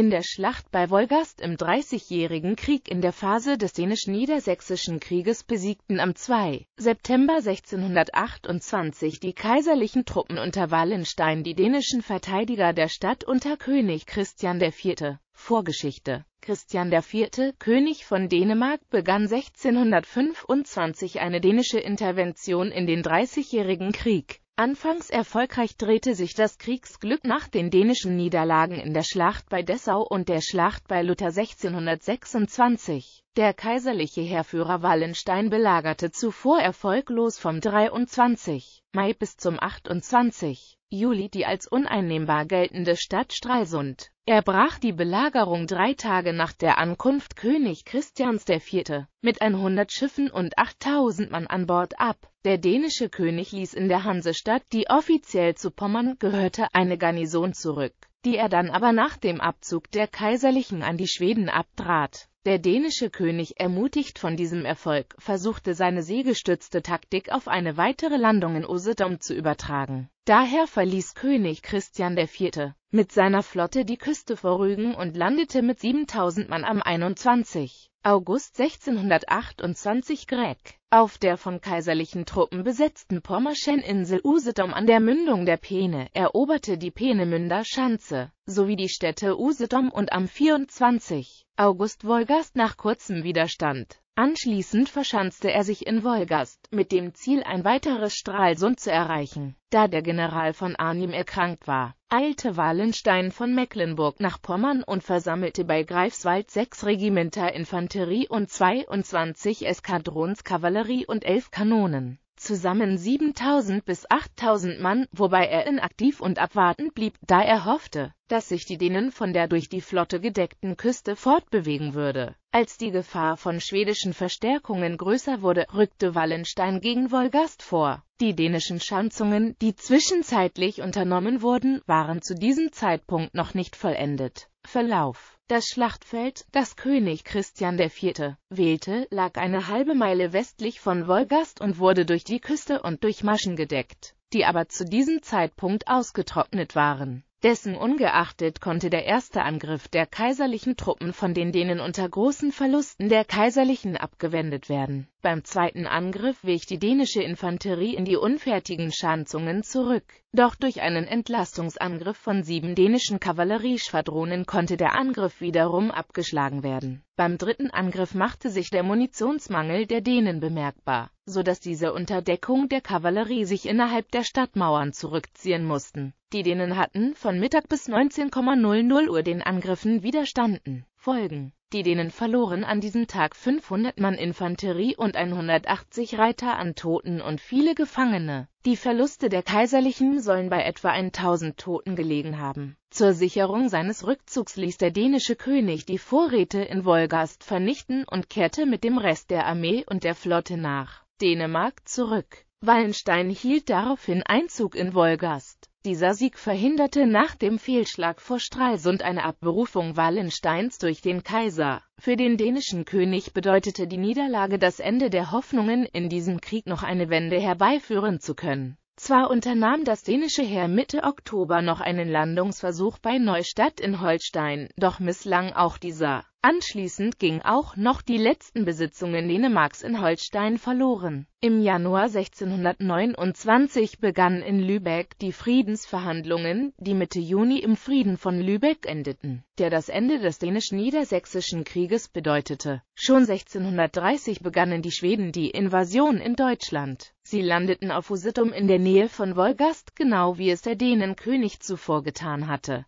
In der Schlacht bei Wolgast im Dreißigjährigen Krieg in der Phase des Dänisch-Niedersächsischen Krieges besiegten am 2. September 1628 die kaiserlichen Truppen unter Wallenstein die dänischen Verteidiger der Stadt unter König Christian IV. Vorgeschichte Christian IV., König von Dänemark, begann 1625 eine dänische Intervention in den Dreißigjährigen Krieg Anfangs erfolgreich drehte sich das Kriegsglück nach den dänischen Niederlagen in der Schlacht bei Dessau und der Schlacht bei Luther 1626. Der kaiserliche Heerführer Wallenstein belagerte zuvor erfolglos vom 23. Mai bis zum 28. Juli die als uneinnehmbar geltende Stadt Stralsund. Er brach die Belagerung drei Tage nach der Ankunft König Christians IV. mit 100 Schiffen und 8000 Mann an Bord ab. Der dänische König ließ in der Hansestadt, die offiziell zu Pommern gehörte, eine Garnison zurück, die er dann aber nach dem Abzug der Kaiserlichen an die Schweden abtrat. Der dänische König, ermutigt von diesem Erfolg, versuchte seine seegestützte Taktik auf eine weitere Landung in Usedom zu übertragen. Daher verließ König Christian IV. mit seiner Flotte die Küste vor Rügen und landete mit 7000 Mann am 21. August 1628 Gräck. Auf der von kaiserlichen Truppen besetzten Pommerschen-Insel Usedom an der Mündung der Peene eroberte die Peenemünder Schanze sowie die Städte Usedom und am 24. August Wolgast nach kurzem Widerstand. Anschließend verschanzte er sich in Wolgast mit dem Ziel, ein weiteres Stralsund zu erreichen. Da der General von Arnim erkrankt war, eilte Wallenstein von Mecklenburg nach Pommern und versammelte bei Greifswald sechs Regimenter Infanterie und 22 Eskadrons Kavallerie. Artillerie und elf Kanonen. Zusammen 7.000 bis 8.000 Mann, wobei er inaktiv und abwartend blieb, da er hoffte, dass sich die Dänen von der durch die Flotte gedeckten Küste fortbewegen würde. Als die Gefahr von schwedischen Verstärkungen größer wurde, rückte Wallenstein gegen Wolgast vor. Die dänischen Schanzungen, die zwischenzeitlich unternommen wurden, waren zu diesem Zeitpunkt noch nicht vollendet. Verlauf das Schlachtfeld, das König Christian IV. wählte, lag eine halbe Meile westlich von Wolgast und wurde durch die Küste und durch Maschen gedeckt, die aber zu diesem Zeitpunkt ausgetrocknet waren. Dessen ungeachtet konnte der erste Angriff der kaiserlichen Truppen von den Dänen unter großen Verlusten der kaiserlichen abgewendet werden. Beim zweiten Angriff wich die dänische Infanterie in die unfertigen Schanzungen zurück. Doch durch einen Entlastungsangriff von sieben dänischen Kavallerieschwadronen konnte der Angriff wiederum abgeschlagen werden. Beim dritten Angriff machte sich der Munitionsmangel der Dänen bemerkbar, so dass diese Unterdeckung der Kavallerie sich innerhalb der Stadtmauern zurückziehen mussten. Die denen hatten von Mittag bis 19,00 Uhr den Angriffen widerstanden. Folgen. Die denen verloren an diesem Tag 500 Mann Infanterie und 180 Reiter an Toten und viele Gefangene. Die Verluste der Kaiserlichen sollen bei etwa 1000 Toten gelegen haben. Zur Sicherung seines Rückzugs ließ der dänische König die Vorräte in Wolgast vernichten und kehrte mit dem Rest der Armee und der Flotte nach Dänemark zurück. Wallenstein hielt daraufhin Einzug in Wolgast. Dieser Sieg verhinderte nach dem Fehlschlag vor Stralsund eine Abberufung Wallensteins durch den Kaiser. Für den dänischen König bedeutete die Niederlage das Ende der Hoffnungen, in diesem Krieg noch eine Wende herbeiführen zu können. Zwar unternahm das dänische Heer Mitte Oktober noch einen Landungsversuch bei Neustadt in Holstein, doch misslang auch dieser. Anschließend ging auch noch die letzten Besitzungen Dänemarks in Holstein verloren. Im Januar 1629 begannen in Lübeck die Friedensverhandlungen, die Mitte Juni im Frieden von Lübeck endeten, der das Ende des Dänisch-Niedersächsischen Krieges bedeutete. Schon 1630 begannen die Schweden die Invasion in Deutschland. Sie landeten auf Usedom in der Nähe von Wolgast, genau wie es der Dänenkönig zuvor getan hatte